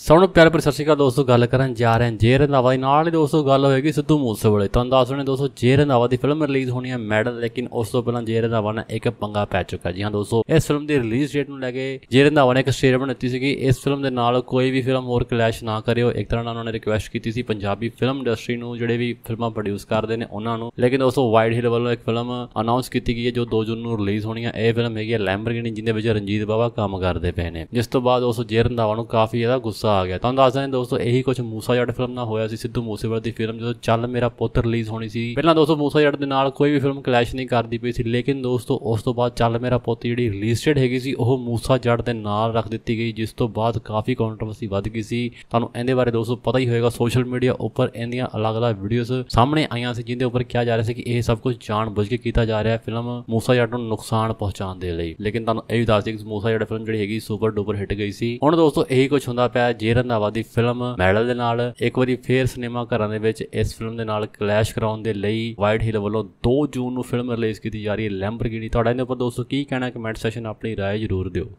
ਸਭ ਪਿਆਰ ਪਰ ਸਤਿ ਸ਼੍ਰੀ ਅਕਾਲ ਦੋਸਤੋ ਗੱਲ ਕਰਨ ਜਾ ਰਹੇ ਹਾਂ ਜੇ ਰੰਧਾਵਾ ਦੇ ਨਾਲ ਹੀ ਦੋਸਤੋ ਗੱਲ ਹੋਏਗੀ ਸਿੱਧੂ ਮੂਸੇਵਾਲੇ ਤੁਹਾਨੂੰ ਦੱਸ ਦਉਣੇ ਦੋਸਤੋ ਜੇ ਰੰਧਾਵਾ ਦੀ ਫਿਲਮ ਰਿਲੀਜ਼ ਹੋਣੀ ਹੈ ਮੈਡਲ ਲੇਕਿਨ ਉਸ ਤੋਂ ਪਹਿਲਾਂ ਜੇ ਰੰਧਾਵਾ ਨੇ ਇੱਕ ਪੰਗਾ ਪੈ ਚੁੱਕਾ ਜੀ ਹਾਂ ਦੋਸਤੋ ਇਸ ਫਿਲਮ ਦੀ ਰਿਲੀਜ਼ ਡੇਟ ਨੂੰ ਲੈ ਕੇ ਜੇ ਰੰਧਾਵਾ ਨੇ ਇੱਕ ਸਟੇਟਮੈਂਟ ਦਿੱਤੀ ਕਿ ਇਸ ਫਿਲਮ ਦੇ ਨਾਲ ਕੋਈ ਵੀ ਫਿਲਮ ਹੋਰ ਕਲੈਸ਼ ਨਾ ਕਰਿਓ ਇੱਕ ਤਰ੍ਹਾਂ ਨਾਲ ਉਹਨਾਂ ਨੇ ਰਿਕੁਐਸਟ ਕੀਤੀ ਸੀ ਪੰਜਾਬੀ ਫਿਲਮ ਇੰਡਸਟਰੀ ਨੂੰ ਜਿਹੜੇ ਵੀ ਫਿਲਮਾਂ ਪ੍ਰੋਡਿਊਸ ਕਰਦੇ ਨੇ ਉਹਨਾਂ ਨੂੰ ਲੇਕਿਨ ਦੋਸਤੋ ਵਾਈਡ ਹਿਲ ਵੱਲੋਂ ਇੱਕ ਫਿਲਮ ਅਨਾਉਂਸ ਕੀਤੀ ਗਈ ਹੈ ਜੋ 2 ਜੂਨ ਨੂੰ ਰਿਲੀਜ਼ ਹੋਣੀ ਹੈ ਇਹ ਫਿਲਮ ਹੈਗੀ ਹੈ ਲੈਂਬਰਗਿਨੀ ਜਿੰਦੇ ਵਿੱਚ ਰਣਜੀਤ ਬਾਵਾ ਕੰਮ ਕਰਦੇ ਪਏ ਨੇ ਜਿਸ ਤੋਂ ਬਾਅਦ ਉਸ ਜੇ ਰੰਧਾਵਾ ਨੂੰ ਕਾਫੀ ਜ਼ਿਆਦਾ ਗੁੱਸਾ ਮੂਸਾ ਆ ਗਿਆ ਤੁਹਾਨੂੰ ਦੱਸਦਾ ਹਾਂ ਦੋਸਤੋ ਇਹੀ ਕੁਝ ਮੂਸਾ ਜੱਟ ਫਿਲਮ ਨਾਲ ਹੋਇਆ ਸੀ ਸਿੱਧੂ ਮੂਸੇਵਾਲਾ ਦੀ ਫਿਲਮ ਜਦੋਂ ਚੱਲ ਮੇਰਾ ਪੁੱਤ ਰਿਲੀਜ਼ ਹੋਣੀ ਸੀ ਪਹਿਲਾਂ ਦੋਸਤੋ ਮੂਸਾ ਜੱਟ ਦੇ ਨਾਲ ਕੋਈ ਵੀ ਫਿਲਮ ਕਲੈਸ਼ ਨਹੀਂ ਕਰਦੀ ਪਈ ਸੀ ਲੇਕਿਨ ਦੋਸਤੋ ਉਸ ਤੋਂ ਬਾਅਦ ਚੱਲ ਮੇਰਾ ਪੁੱਤ ਜਿਹੜੀ ਰਿਲੀਜ਼ ਡੇਟ ਹੈਗੀ ਸੀ ਉਹ ਮੂਸਾ ਜੱਟ ਦੇ ਨਾਲ ਰੱਖ ਦਿੱਤੀ ਗਈ ਜਿਸ ਤੋਂ ਬਾਅਦ ਕਾਫੀ ਕੰਟਰੋਵਰਸੀ ਵੱਧ ਗਈ ਸੀ ਤੁਹਾਨੂੰ ਇਹਦੇ ਬਾਰੇ ਦੋਸਤੋ ਪਤਾ ਹੀ ਹੋਏਗਾ ਸੋਸ਼ਲ ਮੀਡੀਆ ਉੱਪਰ ਇਹਦੀਆਂ ਅਲੱਗ-ਅਲੱਗ ਵੀਡੀਓਜ਼ ਸਾਹਮਣੇ ਆਈਆਂ ਸੀ ਜਿੰਦੇ ਉੱਪਰ ਕਿਹਾ ਜਾ ਰਿਹਾ ਸੀ ਕਿ ਇਹ ਸਭ ਕੁਝ ਜਾਣ ਬੁੱਝ ਕੇ ਕੀਤਾ ਜਾ ਰਿਹਾ ਹੈ ਫਿਲਮ ਮੂਸਾ ਜੱਟ ਨੂੰ ਨੁਕਸਾਨ ਪਹੁੰਚਾਉਣ ਦੇ ਲਈ ਲੇਕਿਨ ਤੁਹਾਨੂੰ ਇਹ ਵੀ ਦੱਸ ਦਈਏ ਕਿ ਮੂਸਾ ਜੱਟ ਫਿਲਮ ਜਿਹੜੀ ਹੈਗੀ ਸੁਪਰ ਡੂਪਰ ਹਿੱਟ ਗਈ ਸੀ ਹੁਣ ਦੋਸਤੋ ਇਹੀ ਕੁਝ ਹੁੰਦਾ ਪਿਆ ਹੈ ਜੇ ਰੰਧਾਵਾ ਦੀ ਫਿਲਮ ਮੈਡਲ ਦੇ ਨਾਲ ਇੱਕ ਵਾਰੀ ਫੇਰ ਸਿਨੇਮਾ ਘਰਾਂ ਦੇ ਵਿੱਚ ਇਸ ਫਿਲਮ ਦੇ ਨਾਲ ਕਲੈਸ਼ ਕਰਾਉਣ ਦੇ ਲਈ ਵਾਈਟ ਹਿਲ ਵੱਲੋਂ 2 ਜੂਨ ਨੂੰ ਫਿਲਮ ਰਿਲੀਜ਼ ਕੀਤੀ ਜਾ ਰਹੀ ਹੈ ਲੈਂਬਰਗਿਨੀ ਤੁਹਾਡਾ ਇਹਦੇ ਉੱਪਰ ਦੋਸਤੋ ਕੀ ਕਹਿਣਾ ਕਮੈਂਟ ਸੈਸ਼ਨ ਆਪਣੀ رائے ਜ਼ਰੂਰ ਦਿਓ